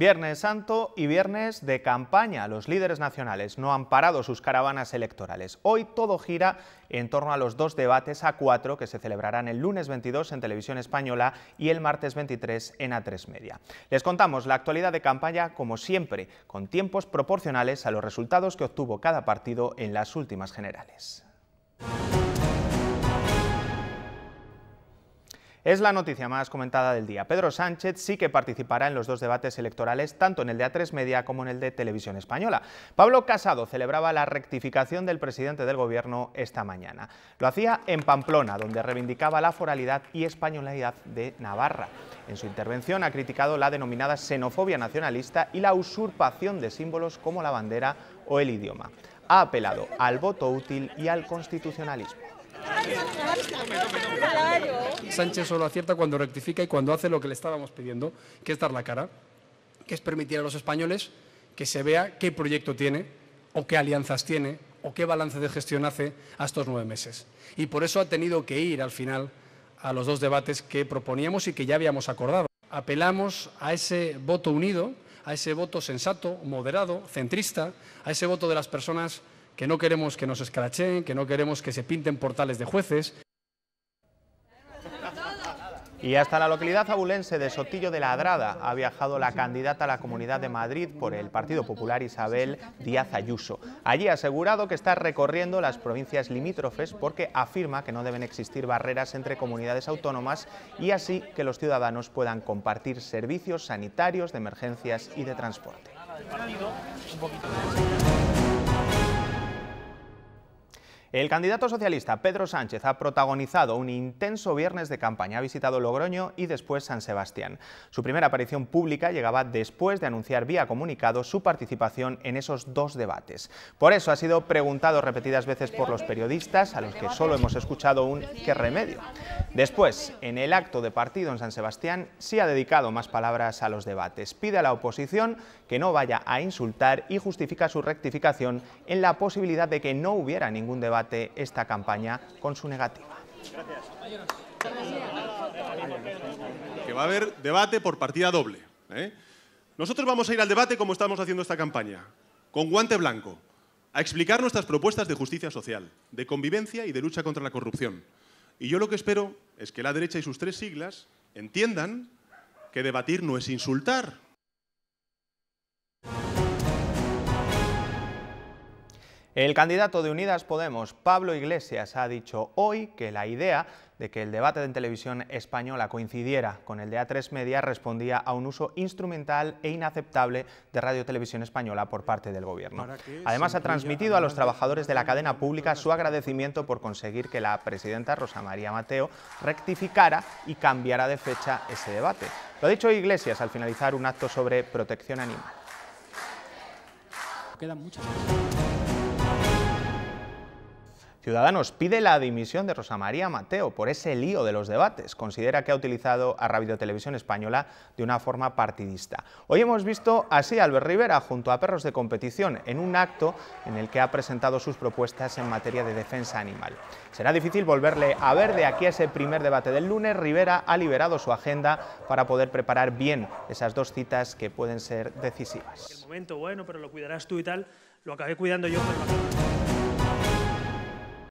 Viernes Santo y viernes de campaña. Los líderes nacionales no han parado sus caravanas electorales. Hoy todo gira en torno a los dos debates a cuatro que se celebrarán el lunes 22 en Televisión Española y el martes 23 en A3 Media. Les contamos la actualidad de campaña como siempre, con tiempos proporcionales a los resultados que obtuvo cada partido en las últimas generales. Es la noticia más comentada del día. Pedro Sánchez sí que participará en los dos debates electorales, tanto en el de A3 Media como en el de Televisión Española. Pablo Casado celebraba la rectificación del presidente del gobierno esta mañana. Lo hacía en Pamplona, donde reivindicaba la foralidad y españolidad de Navarra. En su intervención ha criticado la denominada xenofobia nacionalista y la usurpación de símbolos como la bandera o el idioma. Ha apelado al voto útil y al constitucionalismo. Sánchez solo acierta cuando rectifica y cuando hace lo que le estábamos pidiendo, que es dar la cara, que es permitir a los españoles que se vea qué proyecto tiene o qué alianzas tiene o qué balance de gestión hace a estos nueve meses. Y por eso ha tenido que ir al final a los dos debates que proponíamos y que ya habíamos acordado. Apelamos a ese voto unido, a ese voto sensato, moderado, centrista, a ese voto de las personas que no queremos que nos escrachen, que no queremos que se pinten portales de jueces. Y hasta la localidad abulense de Sotillo de la Adrada ha viajado la candidata a la Comunidad de Madrid por el Partido Popular Isabel Díaz Ayuso. Allí ha asegurado que está recorriendo las provincias limítrofes porque afirma que no deben existir barreras entre comunidades autónomas y así que los ciudadanos puedan compartir servicios sanitarios, de emergencias y de transporte. El candidato socialista Pedro Sánchez ha protagonizado un intenso viernes de campaña. Ha visitado Logroño y después San Sebastián. Su primera aparición pública llegaba después de anunciar vía comunicado su participación en esos dos debates. Por eso ha sido preguntado repetidas veces por los periodistas, a los que solo hemos escuchado un qué remedio. Después, en el acto de partido en San Sebastián, sí ha dedicado más palabras a los debates. Pide a la oposición que no vaya a insultar y justifica su rectificación en la posibilidad de que no hubiera ningún debate esta campaña con su negativa. Que va a haber debate por partida doble. ¿eh? Nosotros vamos a ir al debate como estamos haciendo esta campaña, con guante blanco, a explicar nuestras propuestas de justicia social, de convivencia y de lucha contra la corrupción. Y yo lo que espero es que la derecha y sus tres siglas entiendan que debatir no es insultar, El candidato de Unidas Podemos, Pablo Iglesias, ha dicho hoy que la idea de que el debate en televisión española coincidiera con el de A3 Media respondía a un uso instrumental e inaceptable de Radio Televisión Española por parte del Gobierno. Además, ha transmitido a los trabajadores de la cadena pública su agradecimiento por conseguir que la presidenta Rosa María Mateo rectificara y cambiara de fecha ese debate. Lo ha dicho Iglesias al finalizar un acto sobre protección animal. Quedan muchas Ciudadanos pide la dimisión de Rosa María Mateo por ese lío de los debates. Considera que ha utilizado a Radio Televisión Española de una forma partidista. Hoy hemos visto así a Albert Rivera junto a Perros de Competición en un acto en el que ha presentado sus propuestas en materia de defensa animal. Será difícil volverle a ver de aquí a ese primer debate del lunes. Rivera ha liberado su agenda para poder preparar bien esas dos citas que pueden ser decisivas. El momento bueno, pero lo cuidarás tú y tal, lo acabé cuidando yo.